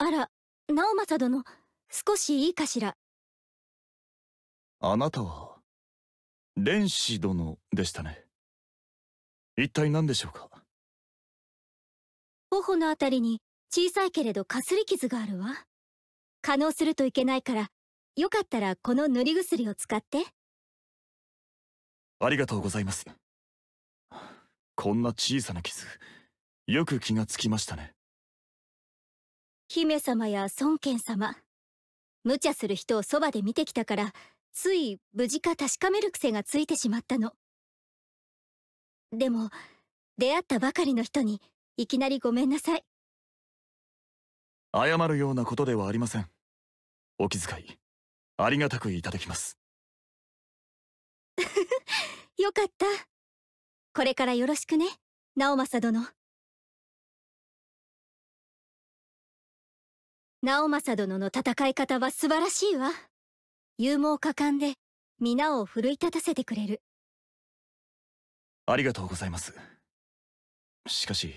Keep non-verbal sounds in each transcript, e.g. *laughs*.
あら直政殿少しいいかしらあなたは蓮子殿でしたね一体何でしょうか頬のあたりに小さいけれどかすり傷があるわ可能するといけないからよかったらこの塗り薬を使ってありがとうございますこんな小さな傷よく気がつきましたね姫様や孫権様無茶する人をそばで見てきたからつい無事か確かめる癖がついてしまったのでも出会ったばかりの人にいきなりごめんなさい謝るようなことではありませんお気遣いありがたくいただきます *laughs* よかったこれからよろしくね直政殿直政殿の戦い方は素晴らしいわ。勇猛果敢で、皆を奮い立たせてくれる。ありがとうございます。しかし、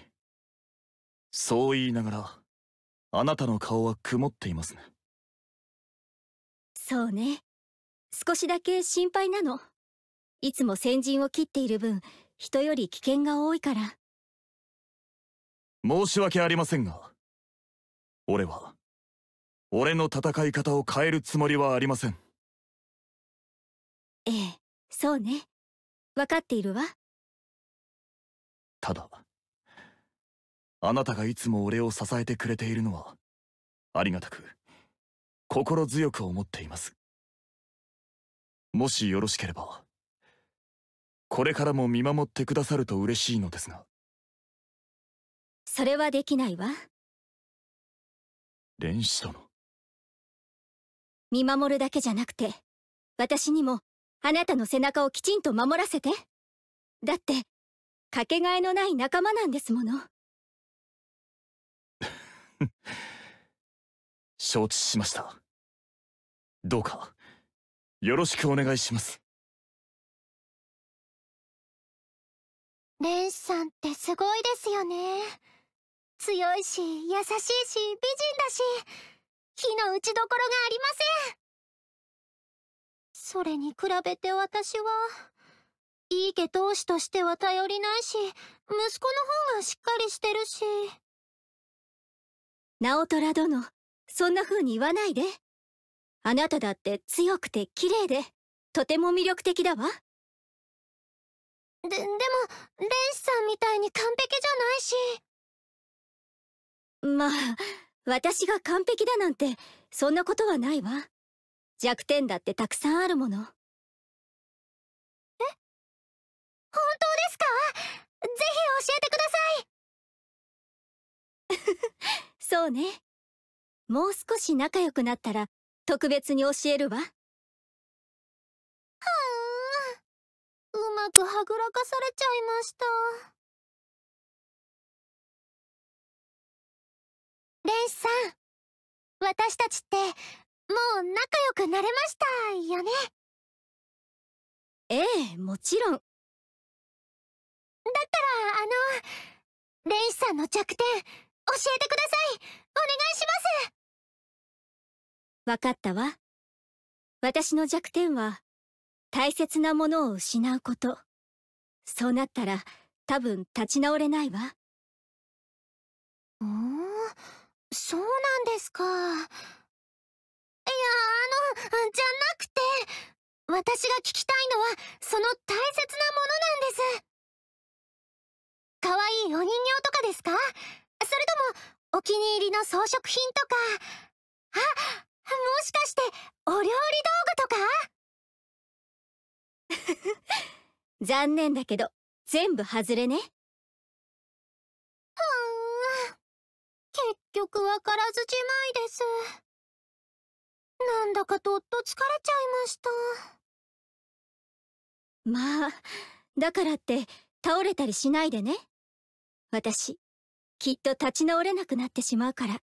そう言いながら、あなたの顔は曇っていますね。そうね。少しだけ心配なの。いつも先陣を切っている分、人より危険が多いから。申し訳ありませんが、俺は、俺の戦い方を変えるつもりはありませんええそうね分かっているわただあなたがいつも俺を支えてくれているのはありがたく心強く思っていますもしよろしければこれからも見守ってくださると嬉しいのですがそれはできないわ練と殿見守るだけじゃなくて、私にも、あなたの背中をきちんと守らせて。だって、かけがえのない仲間なんですもの。*laughs* 承知しました。どうか、よろしくお願いします。レンさんってすごいですよね。強いし、優しいし、美人だし。非の打ちどころがありませんそれに比べて私は、いい家当主としては頼りないし、息子の方がしっかりしてるし。直虎殿、そんな風に言わないで。あなただって強くて綺麗で、とても魅力的だわ。で、でも、レンさんみたいに完璧じゃないし。まあ、私が完璧だなんてそんなことはないわ弱点だってたくさんあるものえ本当ですかぜひ教えてください *laughs* そうねもう少し仲良くなったら特別に教えるわはあうまくはぐらかされちゃいましたさん。私たちって、もう仲良くなれましたよね。ええ、もちろん。だったら、あの、レイさんの弱点、教えてください。お願いします。わかったわ。私の弱点は、大切なものを失うこと。そうなったら、多分立ち直れないわ。うんそうなんですか。いや、あの、じゃなくて、私が聞きたいのは、その大切なものなんです。かわいいお人形とかですかそれとも、お気に入りの装飾品とか、あ、もしかして、お料理道具とか *laughs* 残念だけど、全部外れね。局わからずじまいです。なんだかとっと疲れちゃいました。まあ、だからって倒れたりしないでね。私、きっと立ち直れなくなってしまうから。